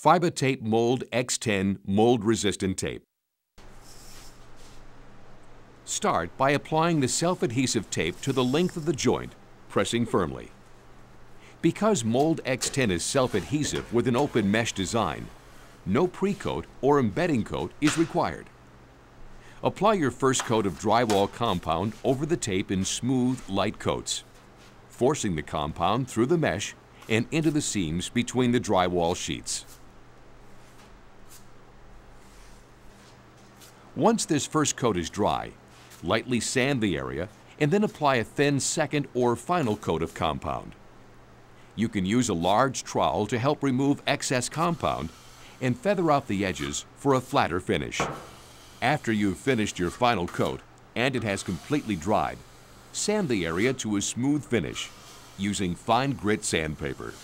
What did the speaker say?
Fiber Tape Mold X10 Mold Resistant Tape. Start by applying the self-adhesive tape to the length of the joint, pressing firmly. Because Mold X10 is self-adhesive with an open mesh design, no pre-coat or embedding coat is required. Apply your first coat of drywall compound over the tape in smooth, light coats, forcing the compound through the mesh and into the seams between the drywall sheets. Once this first coat is dry, lightly sand the area and then apply a thin second or final coat of compound. You can use a large trowel to help remove excess compound and feather out the edges for a flatter finish. After you've finished your final coat and it has completely dried, sand the area to a smooth finish using fine grit sandpaper.